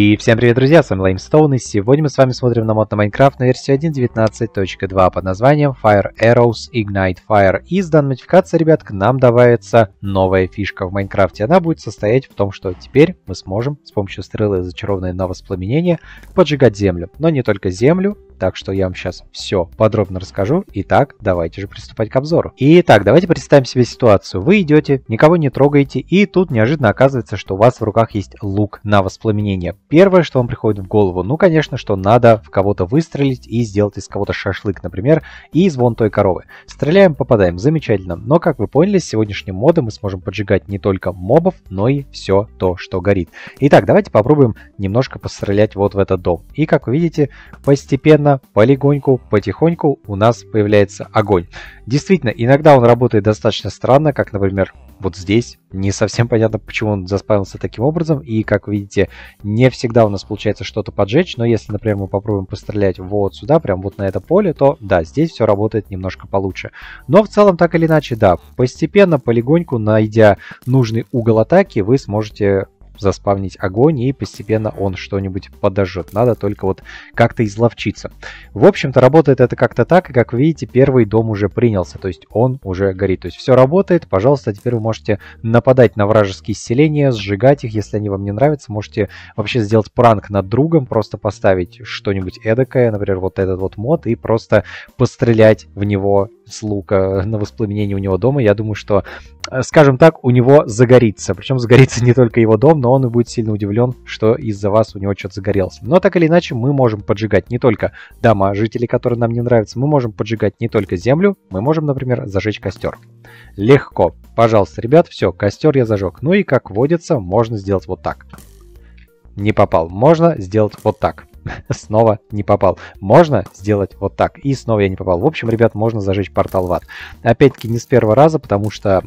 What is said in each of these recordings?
И всем привет, друзья, с вами Ламестоун, и сегодня мы с вами смотрим на мод на Майнкрафт на версии 1.19.2 под названием Fire Arrows Ignite Fire. И с данной модификации, ребят, к нам добавится новая фишка в Майнкрафте. Она будет состоять в том, что теперь мы сможем с помощью стрелы, зачарованной на воспламенение, поджигать землю. Но не только землю, так что я вам сейчас все подробно расскажу. Итак, давайте же приступать к обзору. Итак, давайте представим себе ситуацию. Вы идете, никого не трогаете, и тут неожиданно оказывается, что у вас в руках есть лук на воспламенение. Первое, что вам приходит в голову, ну, конечно, что надо в кого-то выстрелить и сделать из кого-то шашлык, например, и из вон той коровы. Стреляем, попадаем, замечательно. Но, как вы поняли, с сегодняшним модом мы сможем поджигать не только мобов, но и все то, что горит. Итак, давайте попробуем немножко пострелять вот в этот дом. И, как вы видите, постепенно постепенно, полигоньку, потихоньку у нас появляется огонь. Действительно, иногда он работает достаточно странно, как, например, вот здесь. Не совсем понятно, почему он заспавился таким образом. И, как видите, не всегда у нас получается что-то поджечь. Но если, например, мы попробуем пострелять вот сюда, прям вот на это поле, то да, здесь все работает немножко получше. Но в целом, так или иначе, да, постепенно, полигоньку, найдя нужный угол атаки, вы сможете заспавнить огонь, и постепенно он что-нибудь подожжет. Надо только вот как-то изловчиться. В общем-то, работает это как-то так, и как вы видите, первый дом уже принялся, то есть он уже горит. То есть все работает, пожалуйста, теперь вы можете нападать на вражеские селения, сжигать их, если они вам не нравятся. Можете вообще сделать пранк над другом, просто поставить что-нибудь эдакое, например, вот этот вот мод, и просто пострелять в него с лука на воспламенение у него дома, я думаю, что, э, скажем так, у него загорится. Причем загорится не только его дом, но он и будет сильно удивлен, что из-за вас у него что-то загорелось. Но так или иначе, мы можем поджигать не только дома жителей, которые нам не нравятся, мы можем поджигать не только землю, мы можем, например, зажечь костер. Легко. Пожалуйста, ребят, все, костер я зажег. Ну и, как водится, можно сделать вот так. Не попал. Можно сделать вот так. снова не попал. Можно сделать вот так, и снова я не попал. В общем, ребят, можно зажечь портал в ад. Опять-таки не с первого раза, потому что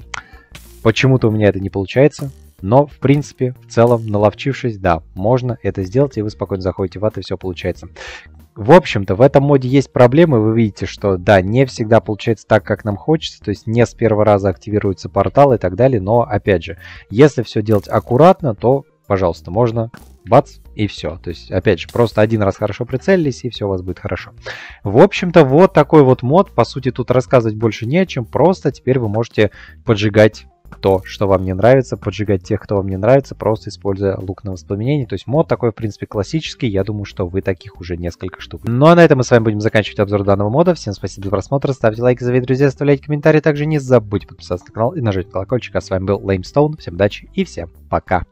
почему-то у меня это не получается. Но, в принципе, в целом, наловчившись, да, можно это сделать, и вы спокойно заходите в ад, и все получается. В общем-то, в этом моде есть проблемы, вы видите, что да, не всегда получается так, как нам хочется, то есть не с первого раза активируется портал и так далее, но опять же, если все делать аккуратно, то, пожалуйста, можно, бац, и все. То есть, опять же, просто один раз хорошо прицелились, и все у вас будет хорошо. В общем-то, вот такой вот мод. По сути, тут рассказывать больше не о чем. Просто теперь вы можете поджигать то, что вам не нравится, поджигать тех, кто вам не нравится, просто используя лук на воспламенение. То есть мод такой, в принципе, классический. Я думаю, что вы таких уже несколько штук. Ну а на этом мы с вами будем заканчивать обзор данного мода. Всем спасибо за просмотр. Ставьте лайки, зовите друзья, оставляйте комментарии. Также не забудьте подписаться на канал и нажать колокольчик. А с вами был Леймстоун. Всем удачи и всем пока.